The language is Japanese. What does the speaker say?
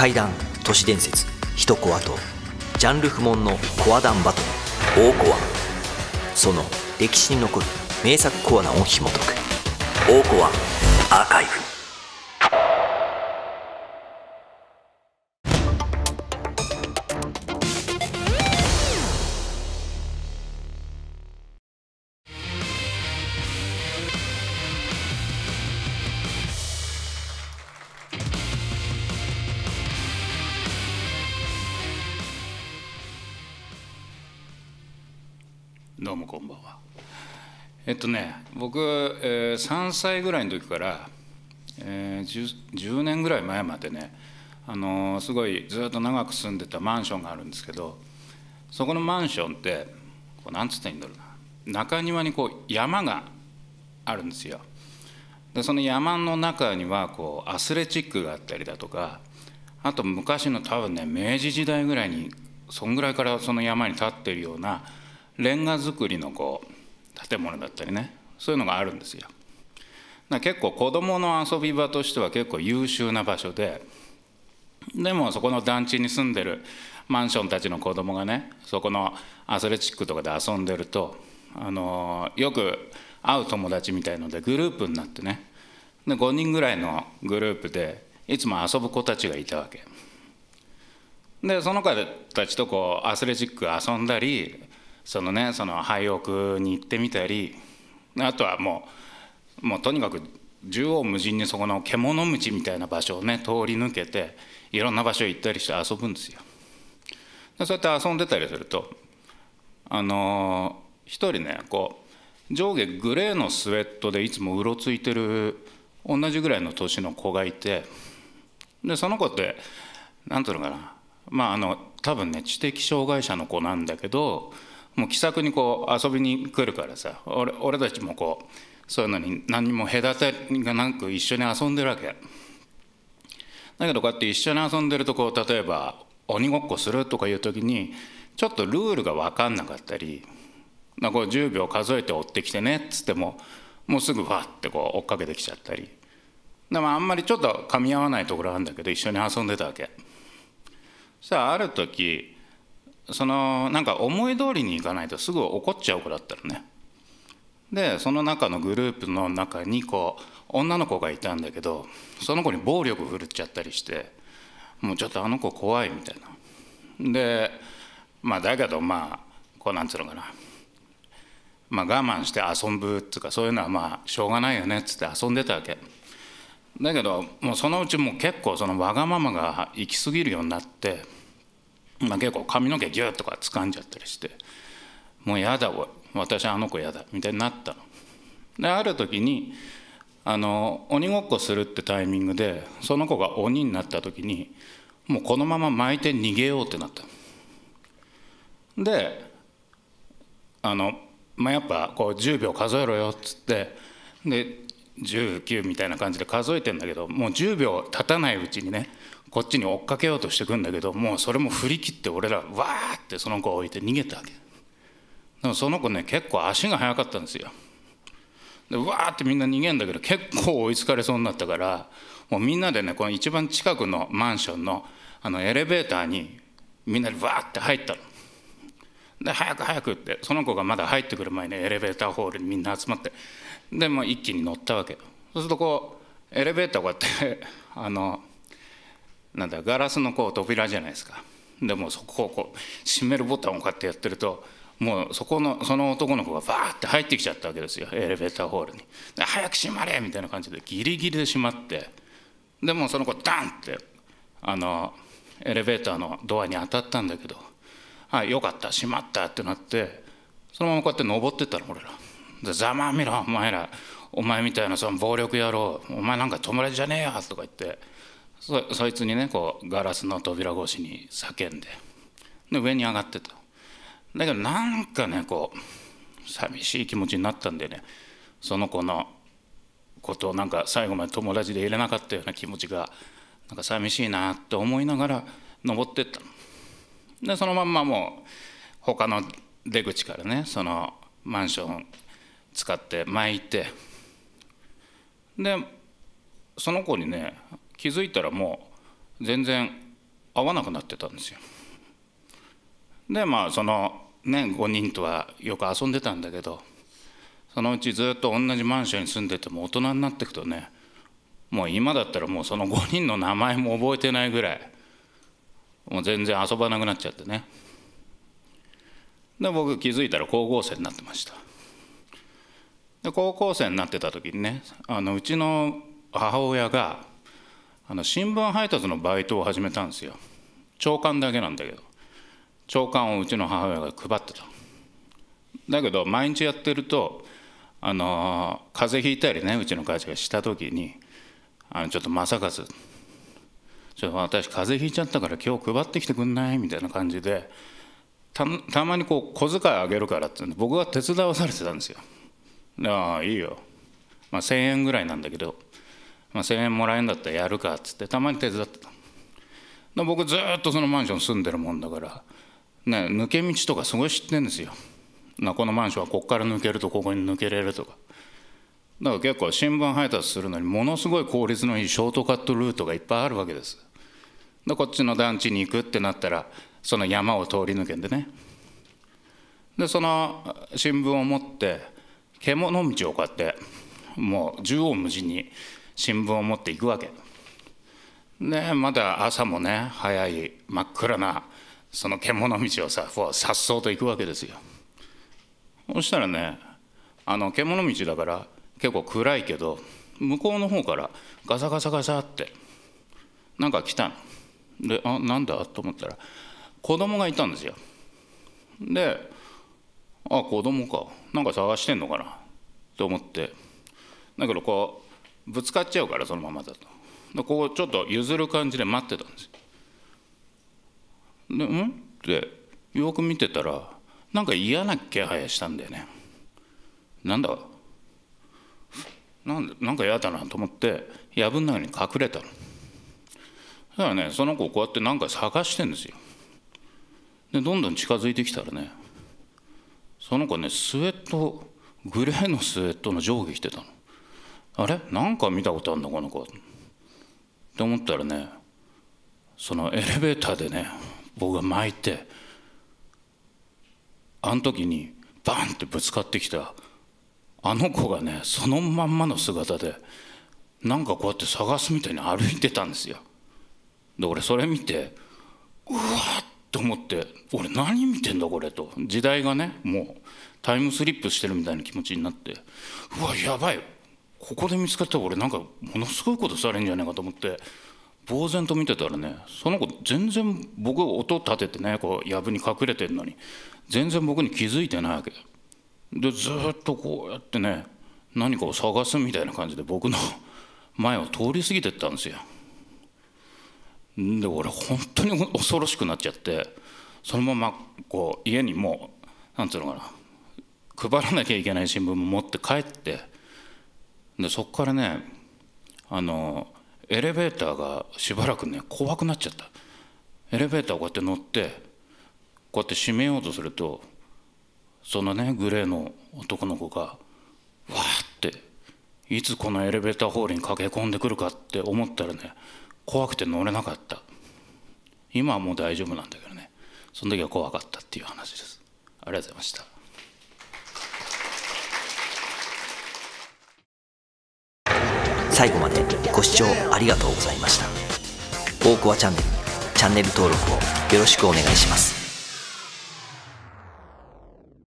怪談都市伝説一コアとジャンル不問のコア談バトル大コアその歴史に残る名作コアナを紐解く大コアアーカイブどうもこんばんは。えっとね、僕、えー、3歳ぐらいの時から、えー、10, 10年ぐらい前までね、あのー、すごいずっと長く住んでたマンションがあるんですけどそこのマンションってこうなんつっていいんだろうな中庭にこう山があるんですよ。でその山の中にはこうアスレチックがあったりだとかあと昔の多分ね明治時代ぐらいにそんぐらいからその山に立ってるようなレンガ造りのこう建物だったりねそういうのがあるんですよ。結構子どもの遊び場としては結構優秀な場所ででもそこの団地に住んでるマンションたちの子どもがねそこのアスレチックとかで遊んでると、あのよく会う友達みたいのでグループになってねで5人ぐらいのグループでいつも遊ぶ子たちがいたわけ。でその子たちとこうアスレチック遊んだりそのねその廃屋に行ってみたりあとはもうもうとにかく縦横無尽にそこの獣道みたいな場所をね通り抜けていろんな場所行ったりして遊ぶんですよ。でそうやって遊んでたりするとあのー、一人ねこう上下グレーのスウェットでいつもうろついてる同じぐらいの年の子がいてでその子って何ていうのかなまああの多分ね知的障害者の子なんだけどもう気さくにこう遊びに来るからさ俺俺たちもこうそういうのに何も隔たりがなく一緒に遊んでるわけだけどこうやって一緒に遊んでるとこう例えば鬼ごっこするとかいう時にちょっとルールが分かんなかったりなこう10秒数えて追ってきてねっつってももうすぐわってこう追っかけてきちゃったりでもあんまりちょっと噛み合わないところあるんだけど一緒に遊んでたわけ。さあある時そのなんか思い通りにいかないとすぐ怒っちゃう子だったのねでその中のグループの中にこう女の子がいたんだけどその子に暴力振るっちゃったりしてもうちょっとあの子怖いみたいなでまあだけどまあこうなんつうのかなまあ我慢して遊ぶっつうかそういうのはまあしょうがないよねっつって遊んでたわけだけどもうそのうちもう結構そのわがままが行き過ぎるようになってまあ、結構髪の毛ギュッとか掴んじゃったりしてもうやだ私あの子やだみたいになったの。である時にあの鬼ごっこするってタイミングでその子が鬼になった時にもうこのまま巻いて逃げようってなったであの、まあ、やっぱこう10秒数えろよっつってで19みたいな感じで数えてんだけどもう10秒経たないうちにねこっちに追っかけようとしてくんだけどもうそれも振り切って俺らわーってその子を置いて逃げたわけでもその子ね結構足が速かったんですよでわーってみんな逃げんだけど結構追いつかれそうになったからもうみんなでねこの一番近くのマンションのあのエレベーターにみんなでわーって入ったので早く早くってその子がまだ入ってくる前にエレベーターホールにみんな集まってでも一気に乗ったわけそうするとこうエレベーターこうやってあのなんだガラスのこう扉じゃないですかでもそこをこう閉めるボタンをこうやってやってるともうそこのその男の子がバーって入ってきちゃったわけですよエレベーターホールにで早く閉まれみたいな感じでギリギリで閉まってでもその子ダンってあのエレベーターのドアに当たったんだけどはい、よかった、しまったってなって、そのままこうやって登ってったの、俺ら。で、ざまあみろ、お前ら、お前みたいなその暴力野郎、お前なんか友達じゃねえよとか言って、そそいつにね、こう、ガラスの扉越しに叫んで、で、上に上がってた。だけど、なんかね、こう、寂しい気持ちになったんでね、その子のことをなんか最後まで友達でいれなかったような気持ちが、なんか寂しいなって思いながら登ってったの。でそのまんまもう他の出口からねそのマンション使って巻いてでその子にね気づいたらもう全然会わなくなってたんですよ。でまあそのね5人とはよく遊んでたんだけどそのうちずっと同じマンションに住んでても大人になってくとねもう今だったらもうその5人の名前も覚えてないぐらいもう全然遊ばなくなっちゃってねで僕気づいたら高校生になってましたで高校生になってた時にねあのうちの母親があの新聞配達のバイトを始めたんですよ朝刊だけなんだけど朝刊をうちの母親が配ってただけど毎日やってるとあの風邪ひいたりねうちの会社がした時にあのちょっとまかず私風邪ひいちゃったから今日配ってきてくんないみたいな感じでたたまにこう小遣いあげるからって僕が手伝わされてたんですよ。ああいいよ、まあ、1,000円ぐらいなんだけど、まあ、1,000円もらえんだったらやるかっつってたまに手伝ってた。僕ずっとそのマンション住んでるもんだから、ね、抜け道とかすごい知ってんですよ。なこのマンションはここから抜けるとここに抜けれるとか。だから結構新聞配達するのにものすごい効率のいいショートカットルートがいっぱいあるわけです。でこっちの団地に行くってなったらその山を通り抜けてねでその新聞を持って獣道をこうやってもう縦横無尽に新聞を持っていくわけでまだ朝もね早い真っ暗なその獣道をささっそうと行くわけですよそしたらねあの獣道だから結構暗いけど向こうの方からガサガサガサってなんか来たのであなんだと思ったら子供がいたんですよであ子供かなんか探してんのかなと思ってだけどこうぶつかっちゃうからそのままだとでこうちょっと譲る感じで待ってたんですでうんってよく見てたらなんか嫌な気配したんだよねなんだなんなんか嫌だなと思って藪の中に隠れたの。そらねその子こうやって何か探してんですよでどんどん近づいてきたらねその子ねスウェットグレーのスウェットの上下着てたのあれなんか見たことあるのこの子って思ったらねそのエレベーターでね僕が巻いてあの時にバンってぶつかってきたあの子がねそのまんまの姿でなんかこうやって探すみたいに歩いてたんですよ。で俺それ見てうわっと思って俺何見てんだこれと時代がねもうタイムスリップしてるみたいな気持ちになってうわやばいここで見つかったら俺なんかものすごいことされるんじゃないかと思って呆然と見てたらねその子全然僕音立ててねこう藪に隠れてるのに全然僕に気づいてないわけでずっとこうやってね何かを探すみたいな感じで僕の前を通り過ぎてったんですよ。で俺本当に恐ろしくなっちゃってそのままこう家にもうなんつうのかな配らなきゃいけない新聞も持って帰ってでそこからねあのエレベーターがしばらくね怖くなっちゃったエレベーターをこうやって乗ってこうやって閉めようとするとそのねグレーの男の子がわーっていつこのエレベーターホールに駆け込んでくるかって思ったらね怖くて乗れなかった今はもう大丈夫なんだけどねその時は怖かったっていう話ですありがとうございました最後までご視聴ありがとうございました大コアチャンネルチャンネル登録をよろしくお願いします